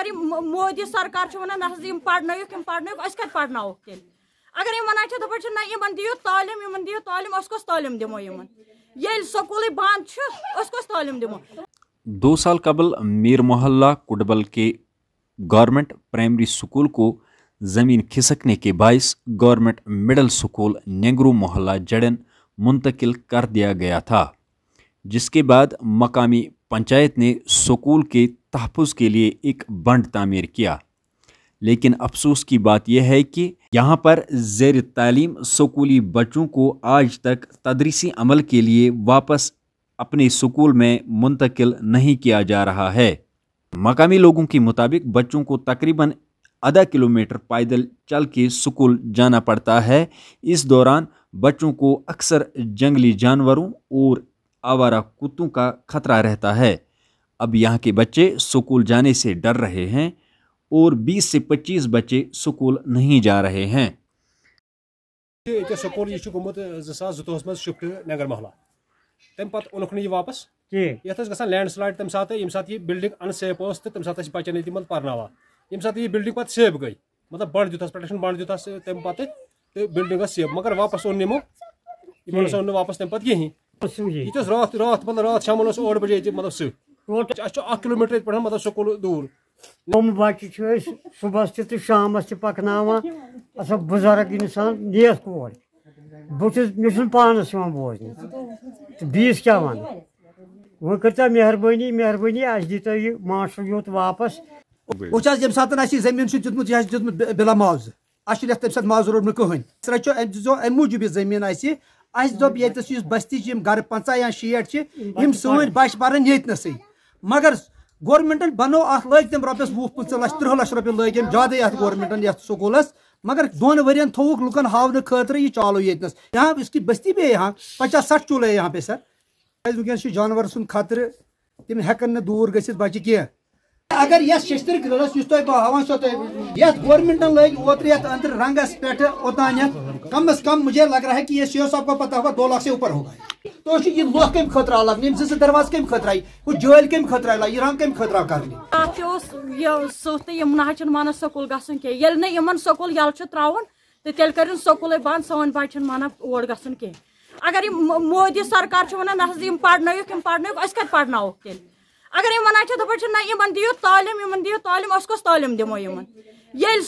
अगर ये मोदी सरकार वन ना हम हम पढ़नयुक अस कत पढ़नाव अगर ये वन दपान तो ना इन दियो तालीम इन दियो तालीम कस तालीम दिमो इन ये सकूल बंद कस तालीम दिमो दो साल कबल मीर मोहल्ला कुटबल के गवर्नमेंट प्राइमरी स्कूल को ज़मीन खिसकने के बायस गवर्नमेंट मिडल स्कूल नेंगरू मोहल्ला जड़न मुंतकिल कर दिया गया था जिसके बाद मकामी पंचायत ने स्कूल के तहफ़ के लिए एक बंड तामीर किया लेकिन अफसोस की बात यह है कि यहाँ पर जेर तालीम सकूली बच्चों को आज तक तदरीसी अमल के लिए वापस अपने स्कूल में मुंतकिल नहीं किया जा रहा है मकामी लोगों के मुताबिक बच्चों को तकरीबन आधा किलोमीटर पैदल चल के स्कूल जाना पड़ता है इस दौरान बच्चों को अक्सर जंगली जानवरों और आवारा कुत्तों का खतरा रहता है अब यहाँ के बच्चे स्कूल जाने से डर रहे हैं और 20 से 25 बच्चे स्कूल नहीं जा रहे हैं स्कूल यह गुमुत जुतोस मज शिफ्ट नगर महला तम पे ओनुख यह वापस कह लैंड स्लाइड तम ये सात बिल्डिंग अनसेफ उस तम सात बचन ये पर्नावा ये बिल्डिंग पे सेफ गई मतलब बंड दुतस पे बंड दुतस तम बिल्डिंग सेफ मगर वापस ओन यमो इन वापस तम पे कहीं ये रात रात मतलब रात शाम ओर बजे मतलब सह किलोमीटर ये मतलब सकूल दूर तुम बच्चे सुबह तो शाम पकन अस बुजुर्ग इंसान नेत कोर बहुत मे पानस बोजन बीस क्या वन वो करता मेहरबानी मेहरबानी अस दी तो यह माशर योत वापस वह ये जमीन दुतमुत यह दुतमुत बिला मुआवजह अत तम सा मुआवजह रोटमुत कहन अम मूजूब यह जमीन अ अस दोप यस बस्ती गर पंचा या शेठ सोन बच पन यस मगर गोरमेंटन बनो अत लग तम रोपस वह पंच लक्ष तह लक्ष रोपये लग ज्यादा ये गोरमेंटन ये सकूल मगर दोन वन थोक लुकन हावन खतर यह चालू ये यहाँ इसकी बस्ती पे यहाँ पचास सठ चूल्हे यहाँ पे सर क्या वह जानवर सुन खतरे तम हेकन दूर गई बच्चे कह अगर ये शस्त्र ग्रिलस सो यस गवर्नमेंट लग ओत अंतर रंगस पे ओतान कम अज कम मुझे लग रहा है कि ये शेयर को पता होगा दो लाख से ऊपर होगा तो ये लोह कम खतरा अलग नम जिस दरवाज कम खतरा वो जल कम खतरा अलग ये रंग कम खतरा कर सुत सकूल गसन ना सकूल यल त्रावन तो तेल कर सकूल बंद सन बच्चन माना और गसन कह अगर मोदी सरकार वन ना पढ़ पढ़ अस कत तेल अगर ये वन तो दियो तालीम दियो तालीम अस कस तालीम दिमो ये